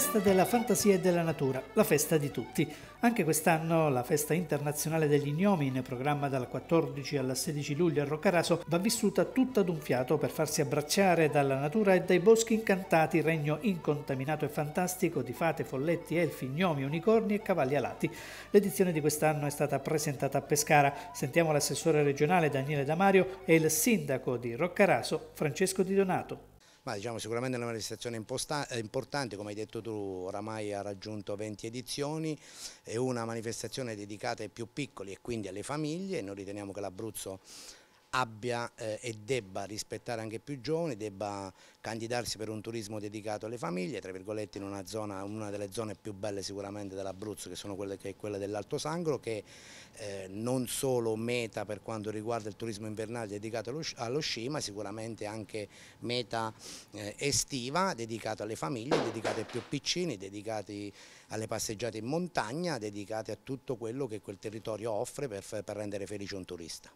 festa della fantasia e della natura, la festa di tutti. Anche quest'anno la festa internazionale degli gnomi, in programma dal 14 al 16 luglio a Roccaraso, va vissuta tutta d'un fiato per farsi abbracciare dalla natura e dai boschi incantati, regno incontaminato e fantastico di fate, folletti, elfi, gnomi, unicorni e cavalli alati. L'edizione di quest'anno è stata presentata a Pescara. Sentiamo l'assessore regionale Daniele Damario e il sindaco di Roccaraso Francesco Di Donato. Ma diciamo sicuramente è una manifestazione eh, importante, come hai detto tu oramai ha raggiunto 20 edizioni, è una manifestazione dedicata ai più piccoli e quindi alle famiglie, noi riteniamo che l'Abruzzo abbia eh, e debba rispettare anche più giovani, debba candidarsi per un turismo dedicato alle famiglie, tra virgolette in una, zona, una delle zone più belle sicuramente dell'Abruzzo che, sono quelle, che è quella dell'Alto Sangro che eh, non solo meta per quanto riguarda il turismo invernale dedicato allo, allo sci ma sicuramente anche meta eh, estiva dedicata alle famiglie, dedicate ai più piccini, dedicati alle passeggiate in montagna, dedicate a tutto quello che quel territorio offre per, per rendere felice un turista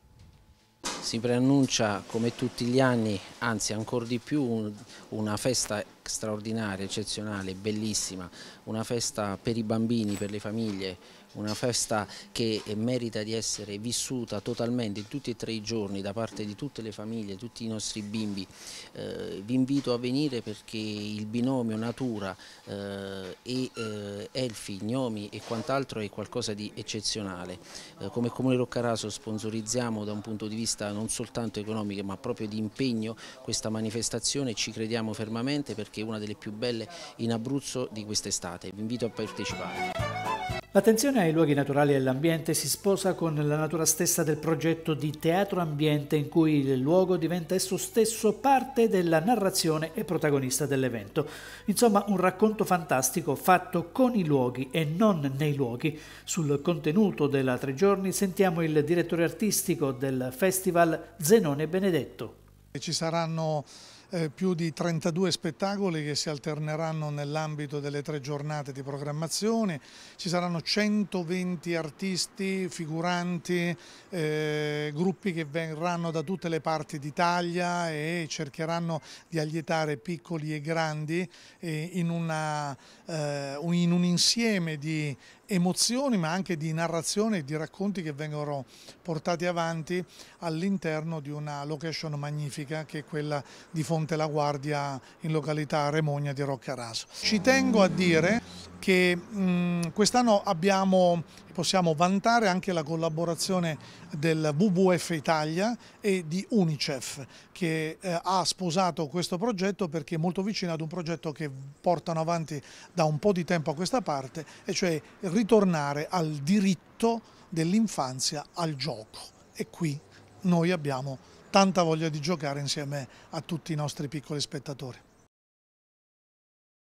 si preannuncia come tutti gli anni anzi ancora di più un, una festa straordinaria, eccezionale, bellissima, una festa per i bambini, per le famiglie, una festa che merita di essere vissuta totalmente tutti e tre i giorni da parte di tutte le famiglie, tutti i nostri bimbi. Eh, vi invito a venire perché il binomio natura eh, e eh, elfi, gnomi e quant'altro è qualcosa di eccezionale. Eh, come Comune Roccaraso sponsorizziamo da un punto di vista non soltanto economico ma proprio di impegno questa manifestazione, ci crediamo fermamente perché è una delle più belle in Abruzzo di quest'estate. Vi invito a partecipare. L'attenzione ai luoghi naturali e all'ambiente si sposa con la natura stessa del progetto di teatro ambiente in cui il luogo diventa esso stesso parte della narrazione e protagonista dell'evento. Insomma, un racconto fantastico fatto con i luoghi e non nei luoghi. Sul contenuto della Tre Giorni sentiamo il direttore artistico del festival Zenone Benedetto. Ci saranno eh, più di 32 spettacoli che si alterneranno nell'ambito delle tre giornate di programmazione, ci saranno 120 artisti, figuranti, eh, gruppi che verranno da tutte le parti d'Italia e cercheranno di allietare piccoli e grandi eh, in, una, eh, in, un insieme di emozioni ma anche di narrazione e di racconti che vengono portati avanti all'interno di una location magnifica che è quella di Fonte la Guardia in località Remogna di Roccaraso. Ci tengo a dire che quest'anno abbiamo possiamo vantare anche la collaborazione del WWF Italia e di Unicef che eh, ha sposato questo progetto perché è molto vicino ad un progetto che portano avanti da un po' di tempo a questa parte e cioè ritornare al diritto dell'infanzia al gioco e qui noi abbiamo tanta voglia di giocare insieme a tutti i nostri piccoli spettatori.